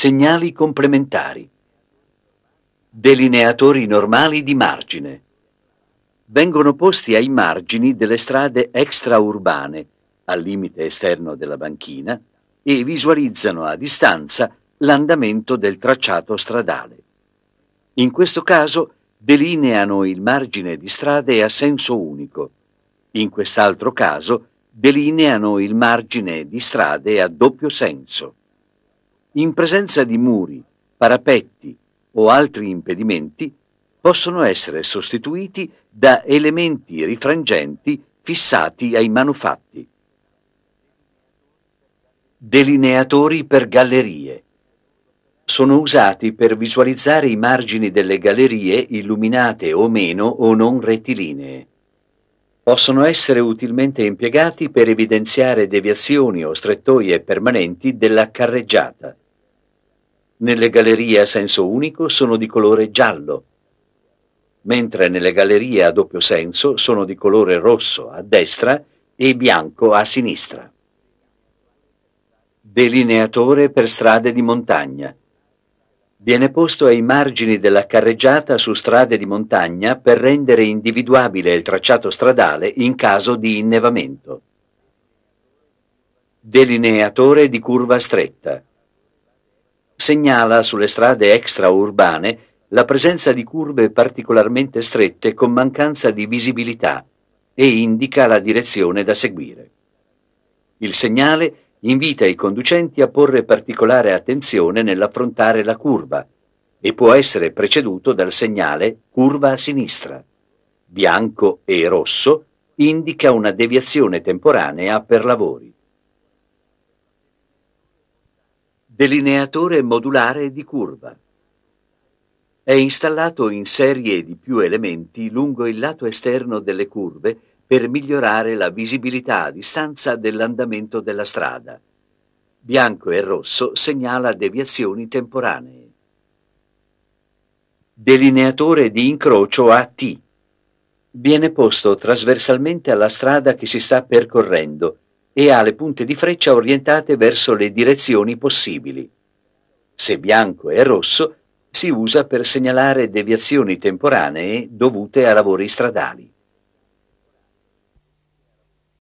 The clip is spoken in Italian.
Segnali complementari. Delineatori normali di margine. Vengono posti ai margini delle strade extraurbane, al limite esterno della banchina, e visualizzano a distanza l'andamento del tracciato stradale. In questo caso delineano il margine di strade a senso unico. In quest'altro caso delineano il margine di strade a doppio senso in presenza di muri, parapetti o altri impedimenti, possono essere sostituiti da elementi rifrangenti fissati ai manufatti. Delineatori per gallerie. Sono usati per visualizzare i margini delle gallerie illuminate o meno o non rettilinee possono essere utilmente impiegati per evidenziare deviazioni o strettoie permanenti della carreggiata. Nelle gallerie a senso unico sono di colore giallo, mentre nelle gallerie a doppio senso sono di colore rosso a destra e bianco a sinistra. Delineatore per strade di montagna viene posto ai margini della carreggiata su strade di montagna per rendere individuabile il tracciato stradale in caso di innevamento. Delineatore di curva stretta. Segnala sulle strade extraurbane la presenza di curve particolarmente strette con mancanza di visibilità e indica la direzione da seguire. Il segnale è invita i conducenti a porre particolare attenzione nell'affrontare la curva e può essere preceduto dal segnale curva a sinistra. Bianco e rosso indica una deviazione temporanea per lavori. Delineatore modulare di curva. È installato in serie di più elementi lungo il lato esterno delle curve per migliorare la visibilità a distanza dell'andamento della strada. Bianco e rosso segnala deviazioni temporanee. Delineatore di incrocio a T. Viene posto trasversalmente alla strada che si sta percorrendo e ha le punte di freccia orientate verso le direzioni possibili. Se bianco e rosso, si usa per segnalare deviazioni temporanee dovute a lavori stradali.